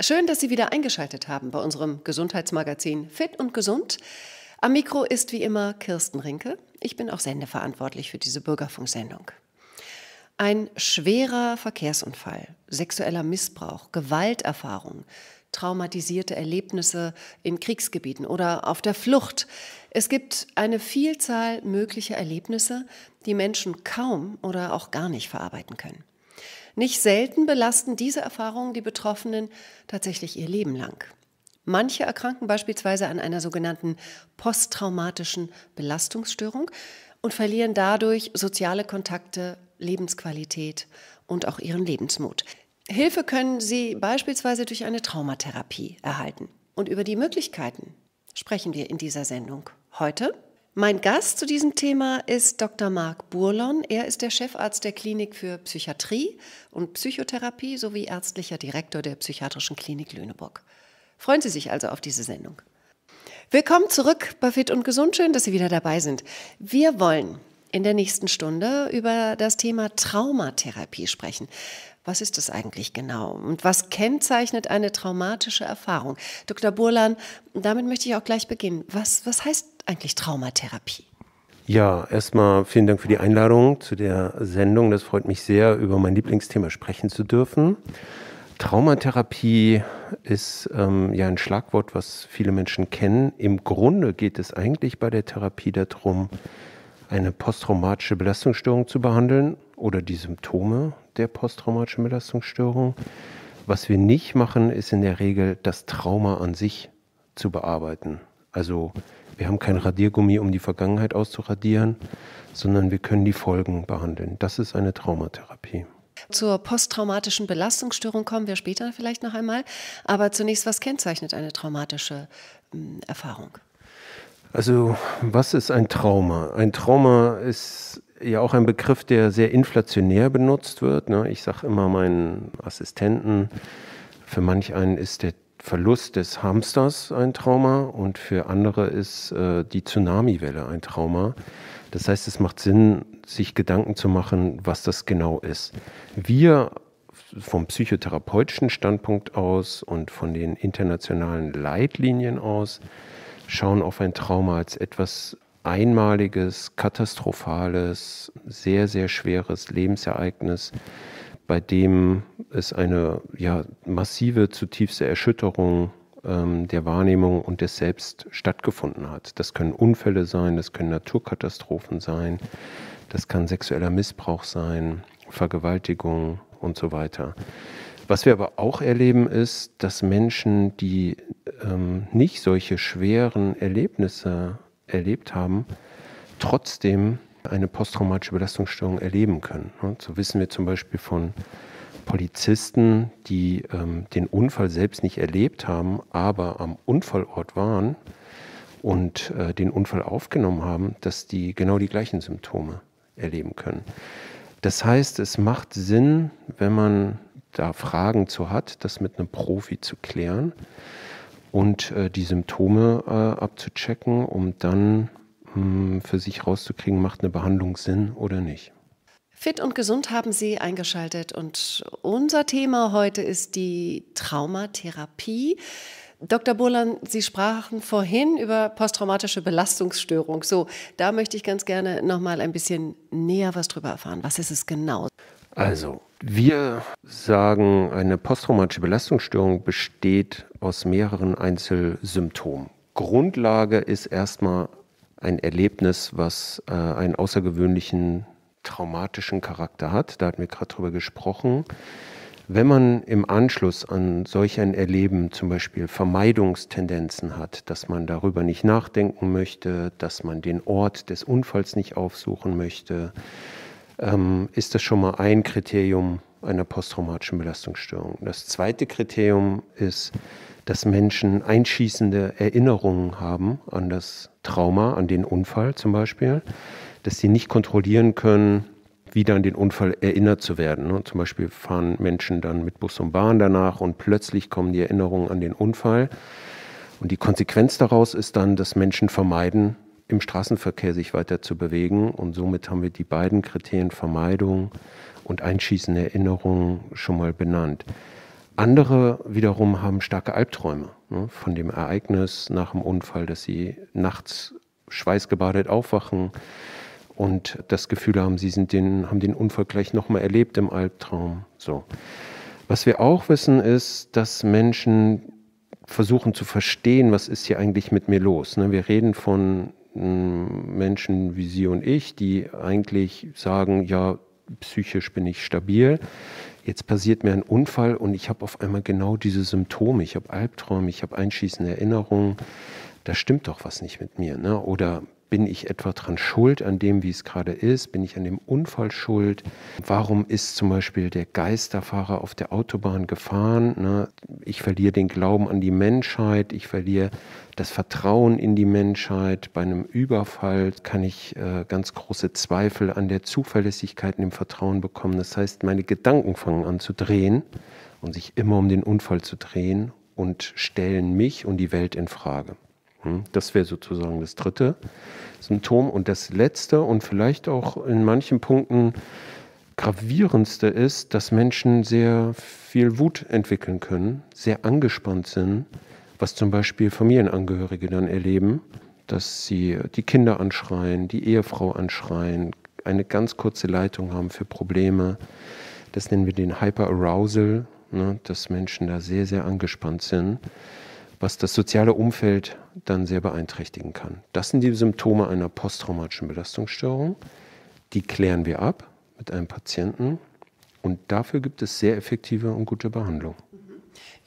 Schön, dass Sie wieder eingeschaltet haben bei unserem Gesundheitsmagazin Fit und Gesund. Am Mikro ist wie immer Kirsten Rinke. Ich bin auch sendeverantwortlich für diese Bürgerfunksendung. Ein schwerer Verkehrsunfall, sexueller Missbrauch, Gewalterfahrung, traumatisierte Erlebnisse in Kriegsgebieten oder auf der Flucht. Es gibt eine Vielzahl möglicher Erlebnisse, die Menschen kaum oder auch gar nicht verarbeiten können. Nicht selten belasten diese Erfahrungen die Betroffenen tatsächlich ihr Leben lang. Manche erkranken beispielsweise an einer sogenannten posttraumatischen Belastungsstörung und verlieren dadurch soziale Kontakte, Lebensqualität und auch ihren Lebensmut. Hilfe können sie beispielsweise durch eine Traumatherapie erhalten. Und über die Möglichkeiten sprechen wir in dieser Sendung heute mein Gast zu diesem Thema ist Dr. Marc Burlon. Er ist der Chefarzt der Klinik für Psychiatrie und Psychotherapie sowie ärztlicher Direktor der Psychiatrischen Klinik Lüneburg. Freuen Sie sich also auf diese Sendung. Willkommen zurück bei Fit und Gesund. Schön, dass Sie wieder dabei sind. Wir wollen in der nächsten Stunde über das Thema Traumatherapie sprechen. Was ist das eigentlich genau? Und was kennzeichnet eine traumatische Erfahrung? Dr. Burlan, damit möchte ich auch gleich beginnen. Was, was heißt eigentlich Traumatherapie? Ja, erstmal vielen Dank für die Einladung zu der Sendung. Das freut mich sehr, über mein Lieblingsthema sprechen zu dürfen. Traumatherapie ist ähm, ja ein Schlagwort, was viele Menschen kennen. Im Grunde geht es eigentlich bei der Therapie darum, eine posttraumatische Belastungsstörung zu behandeln oder die Symptome der posttraumatischen Belastungsstörung. Was wir nicht machen, ist in der Regel das Trauma an sich zu bearbeiten. Also wir haben kein Radiergummi, um die Vergangenheit auszuradieren, sondern wir können die Folgen behandeln. Das ist eine Traumatherapie. Zur posttraumatischen Belastungsstörung kommen wir später vielleicht noch einmal. Aber zunächst, was kennzeichnet eine traumatische hm, Erfahrung? Also, was ist ein Trauma? Ein Trauma ist ja auch ein Begriff, der sehr inflationär benutzt wird. Ne? Ich sage immer meinen Assistenten, für manch einen ist der Verlust des Hamsters ein Trauma und für andere ist äh, die Tsunamiwelle ein Trauma. Das heißt, es macht Sinn, sich Gedanken zu machen, was das genau ist. Wir vom psychotherapeutischen Standpunkt aus und von den internationalen Leitlinien aus schauen auf ein Trauma als etwas Einmaliges, Katastrophales, sehr, sehr schweres Lebensereignis, bei dem es eine ja, massive, zutiefste Erschütterung ähm, der Wahrnehmung und des Selbst stattgefunden hat. Das können Unfälle sein, das können Naturkatastrophen sein, das kann sexueller Missbrauch sein, Vergewaltigung und so weiter. Was wir aber auch erleben, ist, dass Menschen, die ähm, nicht solche schweren Erlebnisse erlebt haben, trotzdem eine posttraumatische Belastungsstörung erleben können. So wissen wir zum Beispiel von Polizisten, die ähm, den Unfall selbst nicht erlebt haben, aber am Unfallort waren und äh, den Unfall aufgenommen haben, dass die genau die gleichen Symptome erleben können. Das heißt, es macht Sinn, wenn man da Fragen zu hat, das mit einem Profi zu klären und äh, die Symptome äh, abzuchecken, um dann für sich rauszukriegen, macht eine Behandlung Sinn oder nicht. Fit und gesund haben Sie eingeschaltet und unser Thema heute ist die Traumatherapie. Dr. Burlan, Sie sprachen vorhin über posttraumatische Belastungsstörung. So, da möchte ich ganz gerne noch mal ein bisschen näher was drüber erfahren. Was ist es genau? Also, wir sagen, eine posttraumatische Belastungsstörung besteht aus mehreren Einzelsymptomen. Grundlage ist erstmal ein Erlebnis, was äh, einen außergewöhnlichen traumatischen Charakter hat. Da hatten wir gerade drüber gesprochen. Wenn man im Anschluss an solch ein Erleben zum Beispiel Vermeidungstendenzen hat, dass man darüber nicht nachdenken möchte, dass man den Ort des Unfalls nicht aufsuchen möchte, ähm, ist das schon mal ein Kriterium einer posttraumatischen Belastungsstörung. Das zweite Kriterium ist, dass Menschen einschießende Erinnerungen haben an das Trauma, an den Unfall zum Beispiel, dass sie nicht kontrollieren können, wieder an den Unfall erinnert zu werden. Ne? Zum Beispiel fahren Menschen dann mit Bus und Bahn danach und plötzlich kommen die Erinnerungen an den Unfall. Und die Konsequenz daraus ist dann, dass Menschen vermeiden, im Straßenverkehr sich weiter zu bewegen. Und somit haben wir die beiden Kriterien Vermeidung und einschießende Erinnerungen schon mal benannt. Andere wiederum haben starke Albträume. Ne, von dem Ereignis nach dem Unfall, dass sie nachts schweißgebadet aufwachen und das Gefühl haben, sie sind den, haben den Unfall gleich nochmal erlebt im Albtraum. So. Was wir auch wissen, ist, dass Menschen versuchen zu verstehen, was ist hier eigentlich mit mir los. Ne. Wir reden von hm, Menschen wie Sie und ich, die eigentlich sagen, ja, psychisch bin ich stabil jetzt passiert mir ein Unfall und ich habe auf einmal genau diese Symptome. Ich habe Albträume, ich habe einschießende Erinnerungen. Da stimmt doch was nicht mit mir. Ne? Oder bin ich etwa dran schuld an dem, wie es gerade ist? Bin ich an dem Unfall schuld? Warum ist zum Beispiel der Geisterfahrer auf der Autobahn gefahren? Ne? Ich verliere den Glauben an die Menschheit. Ich verliere das Vertrauen in die Menschheit. Bei einem Überfall kann ich äh, ganz große Zweifel an der Zuverlässigkeit und dem Vertrauen bekommen. Das heißt, meine Gedanken fangen an zu drehen und sich immer um den Unfall zu drehen und stellen mich und die Welt in Frage. Hm, das wäre sozusagen das dritte Symptom. Und das letzte und vielleicht auch in manchen Punkten gravierendste ist, dass Menschen sehr viel Wut entwickeln können, sehr angespannt sind, was zum Beispiel Familienangehörige dann erleben, dass sie die Kinder anschreien, die Ehefrau anschreien, eine ganz kurze Leitung haben für Probleme. Das nennen wir den Hyperarousal, ne, dass Menschen da sehr, sehr angespannt sind was das soziale Umfeld dann sehr beeinträchtigen kann. Das sind die Symptome einer posttraumatischen Belastungsstörung. Die klären wir ab mit einem Patienten und dafür gibt es sehr effektive und gute Behandlung. Mhm.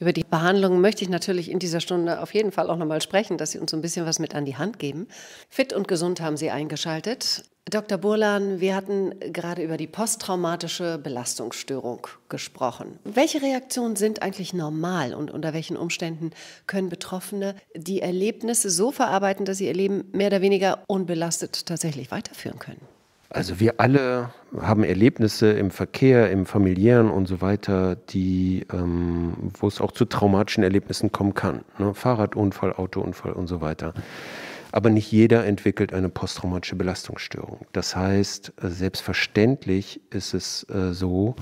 Über die Behandlung möchte ich natürlich in dieser Stunde auf jeden Fall auch nochmal sprechen, dass Sie uns so ein bisschen was mit an die Hand geben. Fit und gesund haben Sie eingeschaltet. Dr. Burlan, wir hatten gerade über die posttraumatische Belastungsstörung gesprochen. Welche Reaktionen sind eigentlich normal und unter welchen Umständen können Betroffene die Erlebnisse so verarbeiten, dass sie ihr Leben mehr oder weniger unbelastet tatsächlich weiterführen können? Also wir alle haben Erlebnisse im Verkehr, im familiären und so weiter, die, ähm, wo es auch zu traumatischen Erlebnissen kommen kann. Ne? Fahrradunfall, Autounfall und so weiter. Aber nicht jeder entwickelt eine posttraumatische Belastungsstörung. Das heißt, äh, selbstverständlich ist es äh, so,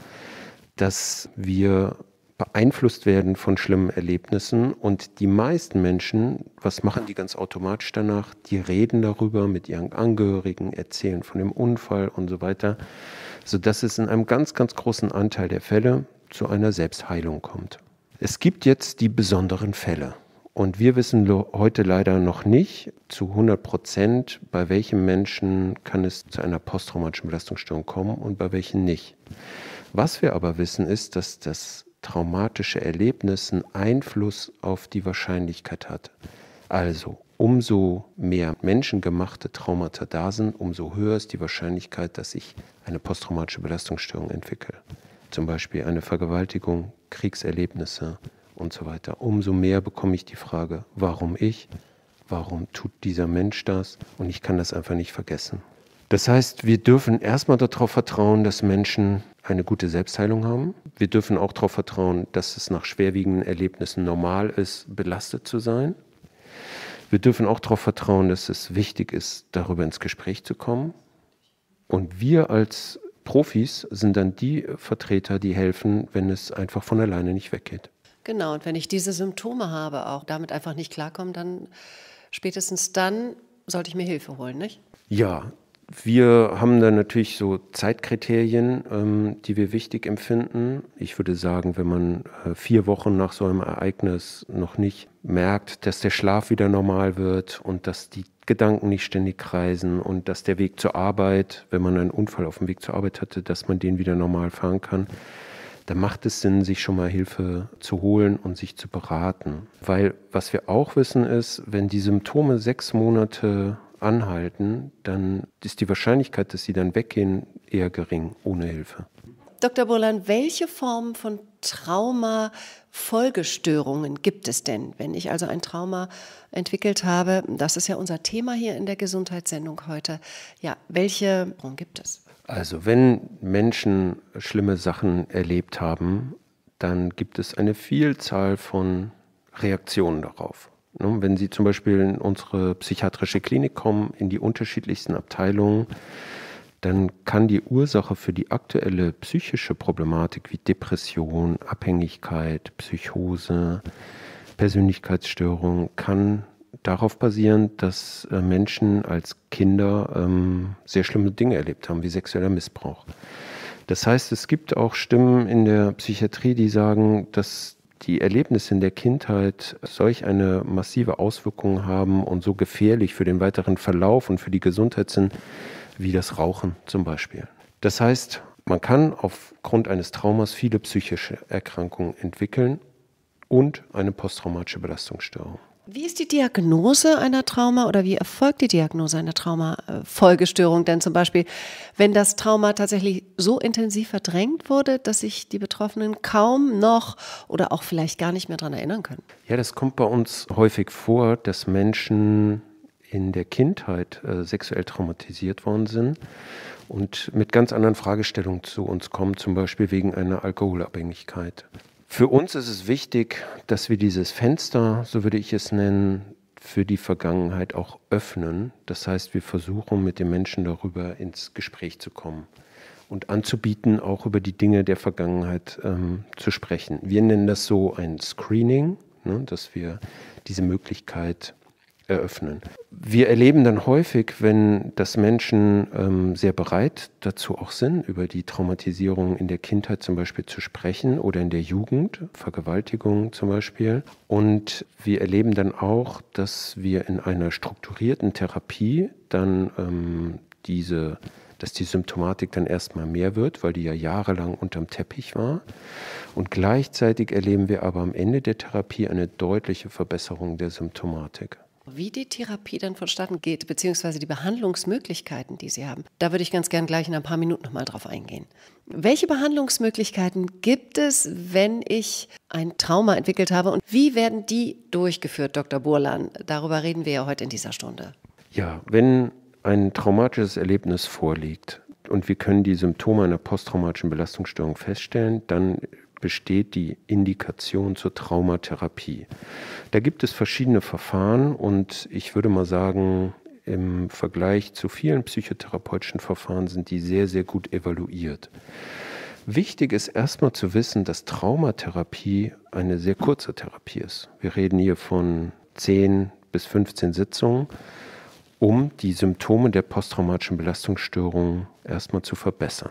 dass wir beeinflusst werden von schlimmen Erlebnissen und die meisten Menschen, was machen die ganz automatisch danach? Die reden darüber mit ihren Angehörigen, erzählen von dem Unfall und so weiter, sodass es in einem ganz, ganz großen Anteil der Fälle zu einer Selbstheilung kommt. Es gibt jetzt die besonderen Fälle. Und wir wissen heute leider noch nicht zu 100 Prozent, bei welchen Menschen kann es zu einer posttraumatischen Belastungsstörung kommen und bei welchen nicht. Was wir aber wissen ist, dass das traumatische Erlebnis einen Einfluss auf die Wahrscheinlichkeit hat. Also, umso mehr menschengemachte Traumata da sind, umso höher ist die Wahrscheinlichkeit, dass ich eine posttraumatische Belastungsstörung entwickle. Zum Beispiel eine Vergewaltigung, Kriegserlebnisse, und so weiter. Umso mehr bekomme ich die Frage, warum ich? Warum tut dieser Mensch das? Und ich kann das einfach nicht vergessen. Das heißt, wir dürfen erstmal darauf vertrauen, dass Menschen eine gute Selbstheilung haben. Wir dürfen auch darauf vertrauen, dass es nach schwerwiegenden Erlebnissen normal ist, belastet zu sein. Wir dürfen auch darauf vertrauen, dass es wichtig ist, darüber ins Gespräch zu kommen. Und wir als Profis sind dann die Vertreter, die helfen, wenn es einfach von alleine nicht weggeht. Genau, und wenn ich diese Symptome habe, auch damit einfach nicht klarkomme, dann spätestens dann sollte ich mir Hilfe holen, nicht? Ja, wir haben da natürlich so Zeitkriterien, ähm, die wir wichtig empfinden. Ich würde sagen, wenn man äh, vier Wochen nach so einem Ereignis noch nicht merkt, dass der Schlaf wieder normal wird und dass die Gedanken nicht ständig kreisen und dass der Weg zur Arbeit, wenn man einen Unfall auf dem Weg zur Arbeit hatte, dass man den wieder normal fahren kann dann macht es Sinn, sich schon mal Hilfe zu holen und sich zu beraten. Weil was wir auch wissen ist, wenn die Symptome sechs Monate anhalten, dann ist die Wahrscheinlichkeit, dass sie dann weggehen, eher gering ohne Hilfe. Dr. Bolan, welche Formen von Trauma-Folgestörungen gibt es denn, wenn ich also ein Trauma entwickelt habe? Das ist ja unser Thema hier in der Gesundheitssendung heute. Ja, welche gibt es? Also wenn Menschen schlimme Sachen erlebt haben, dann gibt es eine Vielzahl von Reaktionen darauf. Ne, wenn Sie zum Beispiel in unsere psychiatrische Klinik kommen, in die unterschiedlichsten Abteilungen, dann kann die Ursache für die aktuelle psychische Problematik wie Depression, Abhängigkeit, Psychose, Persönlichkeitsstörung, kann darauf basierend, dass äh, Menschen als Kinder ähm, sehr schlimme Dinge erlebt haben, wie sexueller Missbrauch. Das heißt, es gibt auch Stimmen in der Psychiatrie, die sagen, dass die Erlebnisse in der Kindheit solch eine massive Auswirkung haben und so gefährlich für den weiteren Verlauf und für die Gesundheit sind, wie das Rauchen zum Beispiel. Das heißt, man kann aufgrund eines Traumas viele psychische Erkrankungen entwickeln und eine posttraumatische Belastungsstörung. Wie ist die Diagnose einer Trauma oder wie erfolgt die Diagnose einer Traumafolgestörung denn zum Beispiel, wenn das Trauma tatsächlich so intensiv verdrängt wurde, dass sich die Betroffenen kaum noch oder auch vielleicht gar nicht mehr daran erinnern können? Ja, das kommt bei uns häufig vor, dass Menschen in der Kindheit äh, sexuell traumatisiert worden sind und mit ganz anderen Fragestellungen zu uns kommen, zum Beispiel wegen einer Alkoholabhängigkeit. Für uns ist es wichtig, dass wir dieses Fenster, so würde ich es nennen, für die Vergangenheit auch öffnen. Das heißt, wir versuchen mit den Menschen darüber ins Gespräch zu kommen und anzubieten, auch über die Dinge der Vergangenheit ähm, zu sprechen. Wir nennen das so ein Screening, ne, dass wir diese Möglichkeit eröffnen. Wir erleben dann häufig, wenn das Menschen ähm, sehr bereit dazu auch sind, über die Traumatisierung in der Kindheit zum Beispiel zu sprechen oder in der Jugend, Vergewaltigung zum Beispiel. Und wir erleben dann auch, dass wir in einer strukturierten Therapie dann ähm, diese dass die Symptomatik dann erstmal mehr wird, weil die ja jahrelang unterm Teppich war. Und gleichzeitig erleben wir aber am Ende der Therapie eine deutliche Verbesserung der Symptomatik. Wie die Therapie dann vonstatten geht, beziehungsweise die Behandlungsmöglichkeiten, die Sie haben, da würde ich ganz gern gleich in ein paar Minuten nochmal drauf eingehen. Welche Behandlungsmöglichkeiten gibt es, wenn ich ein Trauma entwickelt habe und wie werden die durchgeführt, Dr. Burlan? Darüber reden wir ja heute in dieser Stunde. Ja, wenn ein traumatisches Erlebnis vorliegt und wir können die Symptome einer posttraumatischen Belastungsstörung feststellen, dann besteht die Indikation zur Traumatherapie. Da gibt es verschiedene Verfahren und ich würde mal sagen, im Vergleich zu vielen psychotherapeutischen Verfahren sind die sehr, sehr gut evaluiert. Wichtig ist erstmal zu wissen, dass Traumatherapie eine sehr kurze Therapie ist. Wir reden hier von 10 bis 15 Sitzungen, um die Symptome der posttraumatischen Belastungsstörung erstmal zu verbessern.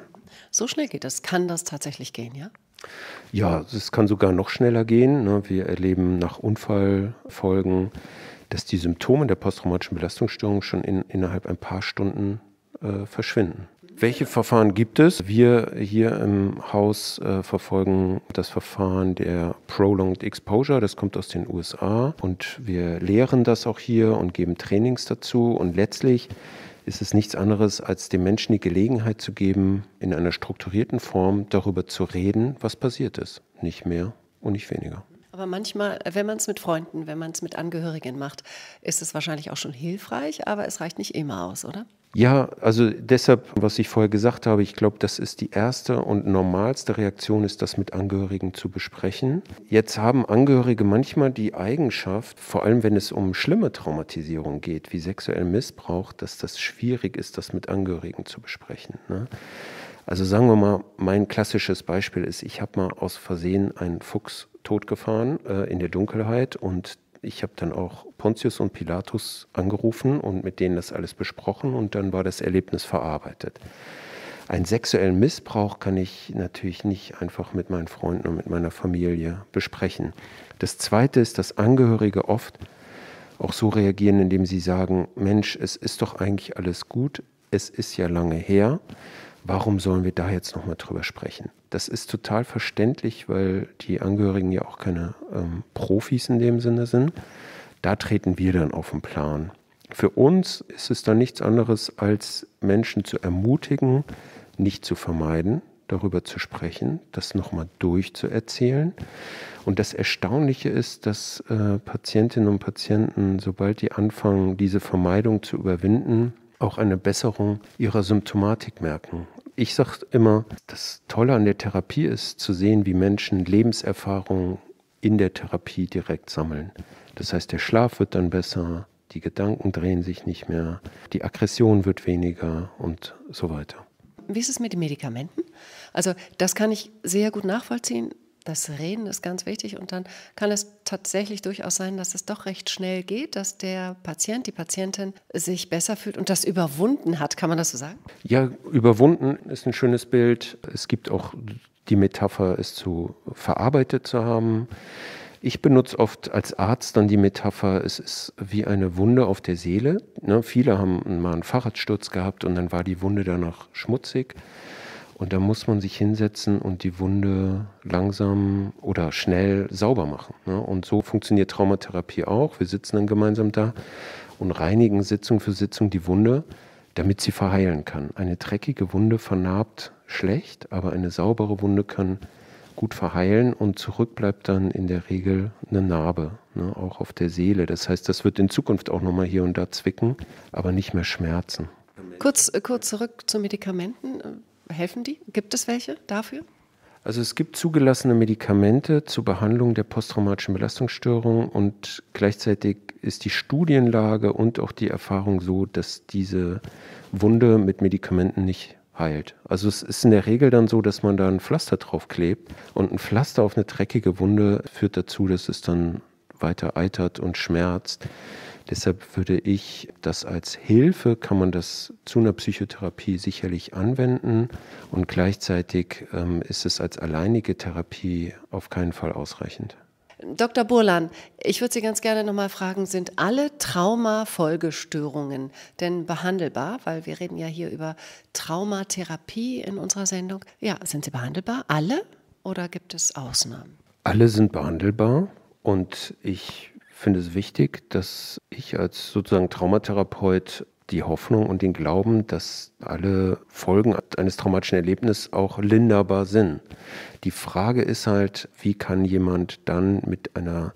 So schnell geht das. Kann das tatsächlich gehen, ja? Ja, es kann sogar noch schneller gehen. Ne? Wir erleben nach Unfallfolgen, dass die Symptome der posttraumatischen Belastungsstörung schon in, innerhalb ein paar Stunden äh, verschwinden. Welche Verfahren gibt es? Wir hier im Haus äh, verfolgen das Verfahren der Prolonged Exposure. Das kommt aus den USA und wir lehren das auch hier und geben Trainings dazu. Und letztlich ist es nichts anderes, als dem Menschen die Gelegenheit zu geben, in einer strukturierten Form darüber zu reden, was passiert ist. Nicht mehr und nicht weniger. Aber manchmal, wenn man es mit Freunden, wenn man es mit Angehörigen macht, ist es wahrscheinlich auch schon hilfreich, aber es reicht nicht immer aus, oder? Ja, also deshalb, was ich vorher gesagt habe, ich glaube, das ist die erste und normalste Reaktion, ist das mit Angehörigen zu besprechen. Jetzt haben Angehörige manchmal die Eigenschaft, vor allem wenn es um schlimme Traumatisierung geht, wie sexuellen Missbrauch, dass das schwierig ist, das mit Angehörigen zu besprechen. Ne? Also sagen wir mal, mein klassisches Beispiel ist, ich habe mal aus Versehen einen Fuchs totgefahren äh, in der Dunkelheit und ich habe dann auch Pontius und Pilatus angerufen und mit denen das alles besprochen und dann war das Erlebnis verarbeitet. Einen sexuellen Missbrauch kann ich natürlich nicht einfach mit meinen Freunden und mit meiner Familie besprechen. Das Zweite ist, dass Angehörige oft auch so reagieren, indem sie sagen, Mensch, es ist doch eigentlich alles gut, es ist ja lange her, warum sollen wir da jetzt nochmal drüber sprechen? Das ist total verständlich, weil die Angehörigen ja auch keine ähm, Profis in dem Sinne sind. Da treten wir dann auf den Plan. Für uns ist es dann nichts anderes, als Menschen zu ermutigen, nicht zu vermeiden, darüber zu sprechen, das nochmal durchzuerzählen. Und das Erstaunliche ist, dass äh, Patientinnen und Patienten, sobald die anfangen, diese Vermeidung zu überwinden, auch eine Besserung ihrer Symptomatik merken. Ich sage immer, das Tolle an der Therapie ist zu sehen, wie Menschen Lebenserfahrungen in der Therapie direkt sammeln. Das heißt, der Schlaf wird dann besser, die Gedanken drehen sich nicht mehr, die Aggression wird weniger und so weiter. Wie ist es mit den Medikamenten? Also das kann ich sehr gut nachvollziehen, das Reden ist ganz wichtig und dann kann es tatsächlich durchaus sein, dass es doch recht schnell geht, dass der Patient, die Patientin sich besser fühlt und das überwunden hat. Kann man das so sagen? Ja, überwunden ist ein schönes Bild. Es gibt auch die Metapher, es zu verarbeitet zu haben. Ich benutze oft als Arzt dann die Metapher, es ist wie eine Wunde auf der Seele. Ne, viele haben mal einen Fahrradsturz gehabt und dann war die Wunde danach schmutzig. Und da muss man sich hinsetzen und die Wunde langsam oder schnell sauber machen. Ne? Und so funktioniert Traumatherapie auch. Wir sitzen dann gemeinsam da und reinigen Sitzung für Sitzung die Wunde, damit sie verheilen kann. Eine dreckige Wunde vernarbt schlecht, aber eine saubere Wunde kann gut verheilen und zurück bleibt dann in der Regel eine Narbe, ne? auch auf der Seele. Das heißt, das wird in Zukunft auch nochmal hier und da zwicken, aber nicht mehr schmerzen. Kurz, äh, kurz zurück zu Medikamenten. Helfen die? Gibt es welche dafür? Also es gibt zugelassene Medikamente zur Behandlung der posttraumatischen Belastungsstörung und gleichzeitig ist die Studienlage und auch die Erfahrung so, dass diese Wunde mit Medikamenten nicht heilt. Also es ist in der Regel dann so, dass man da ein Pflaster drauf klebt und ein Pflaster auf eine dreckige Wunde führt dazu, dass es dann weiter eitert und schmerzt. Deshalb würde ich das als Hilfe, kann man das zu einer Psychotherapie sicherlich anwenden und gleichzeitig ähm, ist es als alleinige Therapie auf keinen Fall ausreichend. Dr. Burlan, ich würde Sie ganz gerne nochmal fragen, sind alle Traumafolgestörungen denn behandelbar? Weil wir reden ja hier über Traumatherapie in unserer Sendung. Ja, sind sie behandelbar? Alle? Oder gibt es Ausnahmen? Alle sind behandelbar und ich finde es wichtig, dass ich als sozusagen Traumatherapeut die Hoffnung und den Glauben, dass alle Folgen eines traumatischen Erlebnisses auch linderbar sind. Die Frage ist halt, wie kann jemand dann mit einer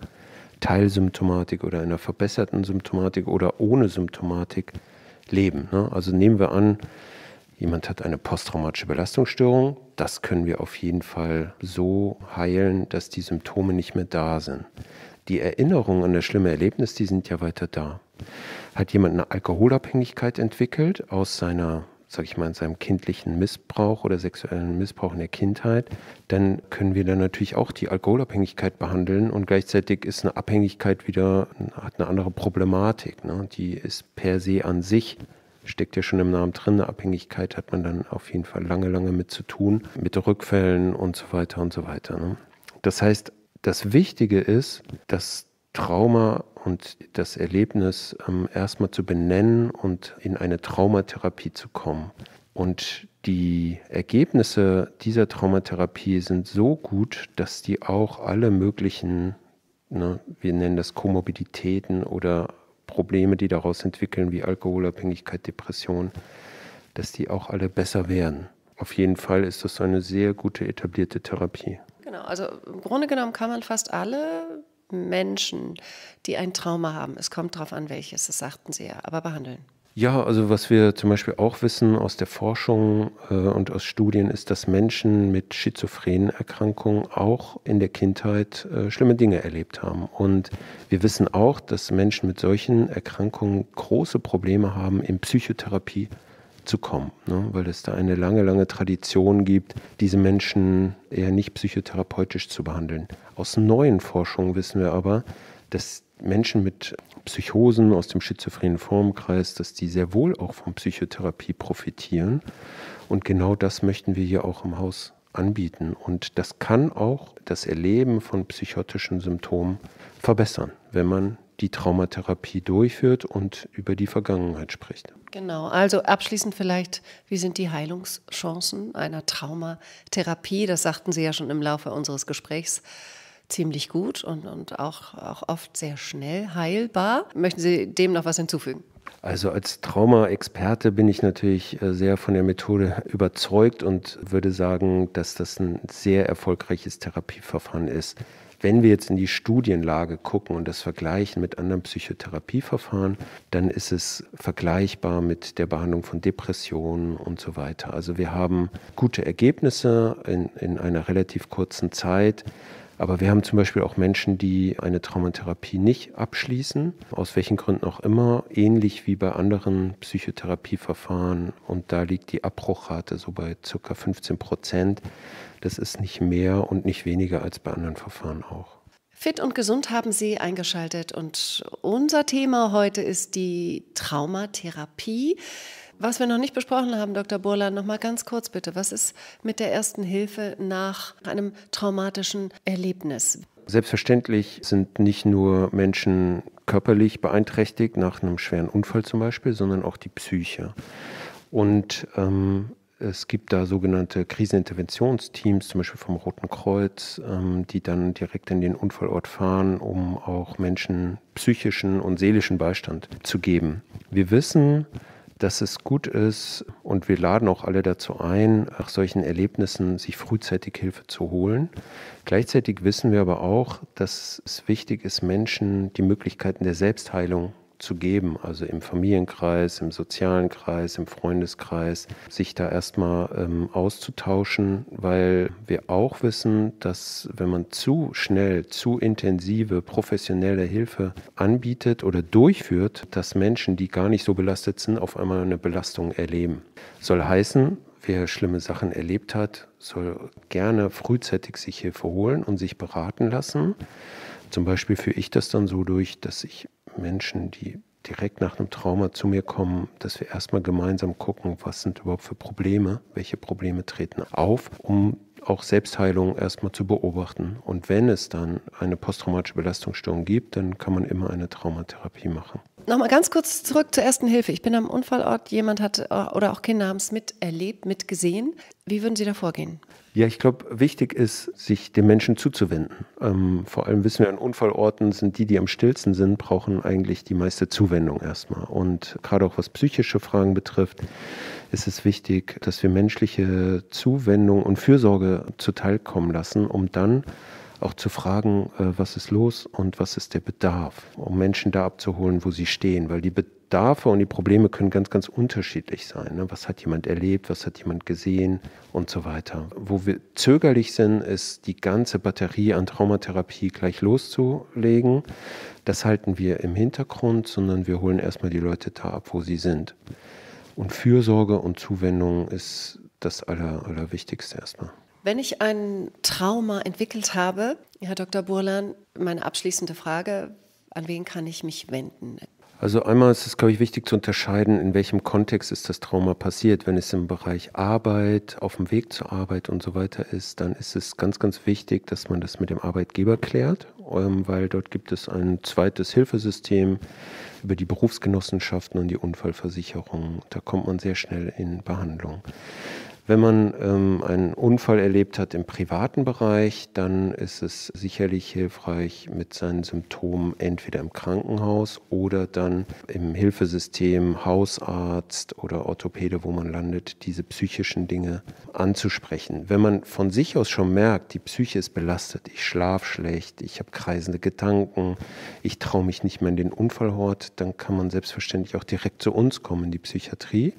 Teilsymptomatik oder einer verbesserten Symptomatik oder ohne Symptomatik leben. Ne? Also nehmen wir an, jemand hat eine posttraumatische Belastungsstörung. Das können wir auf jeden Fall so heilen, dass die Symptome nicht mehr da sind die Erinnerungen an das schlimme Erlebnis, die sind ja weiter da. Hat jemand eine Alkoholabhängigkeit entwickelt aus seiner, sag ich mal, in seinem kindlichen Missbrauch oder sexuellen Missbrauch in der Kindheit, dann können wir dann natürlich auch die Alkoholabhängigkeit behandeln und gleichzeitig ist eine Abhängigkeit wieder, hat eine andere Problematik. Ne? Die ist per se an sich steckt ja schon im Namen drin. Eine Abhängigkeit hat man dann auf jeden Fall lange, lange mit zu tun, mit Rückfällen und so weiter und so weiter. Ne? Das heißt, das Wichtige ist, das Trauma und das Erlebnis ähm, erstmal zu benennen und in eine Traumatherapie zu kommen. Und die Ergebnisse dieser Traumatherapie sind so gut, dass die auch alle möglichen, ne, wir nennen das Komorbiditäten oder Probleme, die daraus entwickeln, wie Alkoholabhängigkeit, Depression, dass die auch alle besser werden. Auf jeden Fall ist das eine sehr gute etablierte Therapie. Genau, also im Grunde genommen kann man fast alle Menschen, die ein Trauma haben, es kommt darauf an, welches, das sagten Sie ja, aber behandeln. Ja, also was wir zum Beispiel auch wissen aus der Forschung äh, und aus Studien ist, dass Menschen mit schizophrenen Erkrankungen auch in der Kindheit äh, schlimme Dinge erlebt haben. Und wir wissen auch, dass Menschen mit solchen Erkrankungen große Probleme haben in Psychotherapie zu kommen, ne? weil es da eine lange, lange Tradition gibt, diese Menschen eher nicht psychotherapeutisch zu behandeln. Aus neuen Forschungen wissen wir aber, dass Menschen mit Psychosen aus dem schizophrenen Formkreis, dass die sehr wohl auch von Psychotherapie profitieren. Und genau das möchten wir hier auch im Haus anbieten. Und das kann auch das Erleben von psychotischen Symptomen verbessern, wenn man die Traumatherapie durchführt und über die Vergangenheit spricht. Genau, also abschließend vielleicht, wie sind die Heilungschancen einer Traumatherapie? Das sagten Sie ja schon im Laufe unseres Gesprächs ziemlich gut und, und auch, auch oft sehr schnell heilbar. Möchten Sie dem noch was hinzufügen? Also als Trauma-Experte bin ich natürlich äh, sehr von der Methode überzeugt und würde sagen, dass das ein sehr erfolgreiches Therapieverfahren ist. Wenn wir jetzt in die Studienlage gucken und das vergleichen mit anderen Psychotherapieverfahren, dann ist es vergleichbar mit der Behandlung von Depressionen und so weiter. Also wir haben gute Ergebnisse in, in einer relativ kurzen Zeit. Aber wir haben zum Beispiel auch Menschen, die eine Traumatherapie nicht abschließen, aus welchen Gründen auch immer, ähnlich wie bei anderen Psychotherapieverfahren. Und da liegt die Abbruchrate so bei ca. 15 Prozent. Das ist nicht mehr und nicht weniger als bei anderen Verfahren auch. Fit und gesund haben Sie eingeschaltet und unser Thema heute ist die Traumatherapie. Was wir noch nicht besprochen haben, Dr. Burla, noch mal ganz kurz bitte. Was ist mit der ersten Hilfe nach einem traumatischen Erlebnis? Selbstverständlich sind nicht nur Menschen körperlich beeinträchtigt, nach einem schweren Unfall zum Beispiel, sondern auch die Psyche. Und ähm, es gibt da sogenannte Kriseninterventionsteams, zum Beispiel vom Roten Kreuz, ähm, die dann direkt in den Unfallort fahren, um auch Menschen psychischen und seelischen Beistand zu geben. Wir wissen, dass es gut ist und wir laden auch alle dazu ein, nach solchen Erlebnissen sich frühzeitig Hilfe zu holen. Gleichzeitig wissen wir aber auch, dass es wichtig ist, Menschen die Möglichkeiten der Selbstheilung zu geben, also im Familienkreis, im sozialen Kreis, im Freundeskreis, sich da erstmal ähm, auszutauschen, weil wir auch wissen, dass wenn man zu schnell, zu intensive professionelle Hilfe anbietet oder durchführt, dass Menschen, die gar nicht so belastet sind, auf einmal eine Belastung erleben. Soll heißen, wer schlimme Sachen erlebt hat, soll gerne frühzeitig sich Hilfe holen und sich beraten lassen. Zum Beispiel führe ich das dann so durch, dass ich Menschen, die direkt nach einem Trauma zu mir kommen, dass wir erstmal gemeinsam gucken, was sind überhaupt für Probleme, welche Probleme treten auf, um auch Selbstheilung erstmal zu beobachten. Und wenn es dann eine posttraumatische Belastungsstörung gibt, dann kann man immer eine Traumatherapie machen. Nochmal ganz kurz zurück zur ersten Hilfe. Ich bin am Unfallort, jemand hat äh, oder auch Kinder haben es miterlebt, mitgesehen. Wie würden Sie da vorgehen? Ja, ich glaube, wichtig ist, sich den Menschen zuzuwenden. Ähm, vor allem wissen wir, an Unfallorten sind die, die am stillsten sind, brauchen eigentlich die meiste Zuwendung erstmal. Und gerade auch was psychische Fragen betrifft, ist es wichtig, dass wir menschliche Zuwendung und Fürsorge zuteilkommen lassen, um dann auch zu fragen, äh, was ist los und was ist der Bedarf, um Menschen da abzuholen, wo sie stehen, weil die Be Bedarfe und die Probleme können ganz, ganz unterschiedlich sein. Ne? Was hat jemand erlebt, was hat jemand gesehen und so weiter. Wo wir zögerlich sind, ist die ganze Batterie an Traumatherapie gleich loszulegen. Das halten wir im Hintergrund, sondern wir holen erstmal die Leute da ab, wo sie sind. Und Fürsorge und Zuwendung ist das Aller, Allerwichtigste erstmal. Wenn ich ein Trauma entwickelt habe, Herr Dr. Burlan, meine abschließende Frage, an wen kann ich mich wenden? Also einmal ist es, glaube ich, wichtig zu unterscheiden, in welchem Kontext ist das Trauma passiert. Wenn es im Bereich Arbeit, auf dem Weg zur Arbeit und so weiter ist, dann ist es ganz, ganz wichtig, dass man das mit dem Arbeitgeber klärt, ähm, weil dort gibt es ein zweites Hilfesystem über die Berufsgenossenschaften und die Unfallversicherung. Da kommt man sehr schnell in Behandlung. Wenn man ähm, einen Unfall erlebt hat im privaten Bereich, dann ist es sicherlich hilfreich, mit seinen Symptomen entweder im Krankenhaus oder dann im Hilfesystem, Hausarzt oder Orthopäde, wo man landet, diese psychischen Dinge anzusprechen. Wenn man von sich aus schon merkt, die Psyche ist belastet, ich schlafe schlecht, ich habe kreisende Gedanken, ich traue mich nicht mehr in den Unfallhort, dann kann man selbstverständlich auch direkt zu uns kommen in die Psychiatrie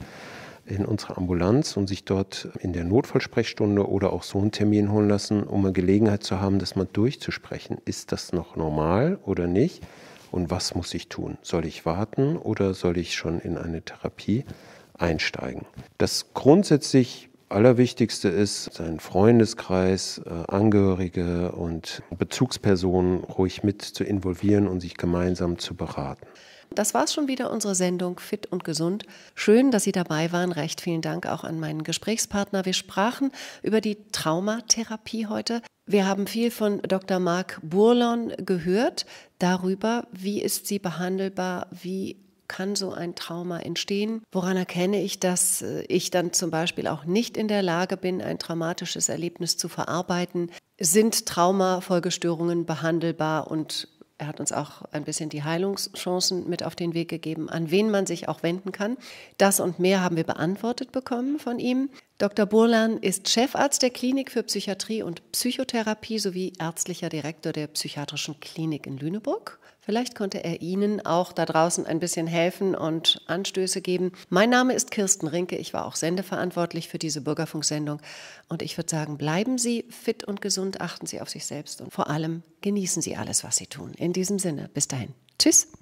in unsere Ambulanz und sich dort in der Notfallsprechstunde oder auch so einen Termin holen lassen, um eine Gelegenheit zu haben, das mal durchzusprechen. Ist das noch normal oder nicht? Und was muss ich tun? Soll ich warten oder soll ich schon in eine Therapie einsteigen? Das grundsätzlich Allerwichtigste ist, seinen Freundeskreis, äh, Angehörige und Bezugspersonen ruhig mit zu involvieren und sich gemeinsam zu beraten. Das war's schon wieder, unsere Sendung Fit und Gesund. Schön, dass Sie dabei waren. Recht vielen Dank auch an meinen Gesprächspartner. Wir sprachen über die Traumatherapie heute. Wir haben viel von Dr. Marc Burlon gehört darüber, wie ist sie behandelbar, wie kann so ein Trauma entstehen? Woran erkenne ich, dass äh, ich dann zum Beispiel auch nicht in der Lage bin, ein traumatisches Erlebnis zu verarbeiten? Sind Traumafolgestörungen behandelbar und er hat uns auch ein bisschen die Heilungschancen mit auf den Weg gegeben, an wen man sich auch wenden kann. Das und mehr haben wir beantwortet bekommen von ihm. Dr. Burlan ist Chefarzt der Klinik für Psychiatrie und Psychotherapie sowie ärztlicher Direktor der Psychiatrischen Klinik in Lüneburg. Vielleicht konnte er Ihnen auch da draußen ein bisschen helfen und Anstöße geben. Mein Name ist Kirsten Rinke, ich war auch sendeverantwortlich für diese Bürgerfunksendung und ich würde sagen, bleiben Sie fit und gesund, achten Sie auf sich selbst und vor allem genießen Sie alles, was Sie tun. In diesem Sinne, bis dahin. Tschüss.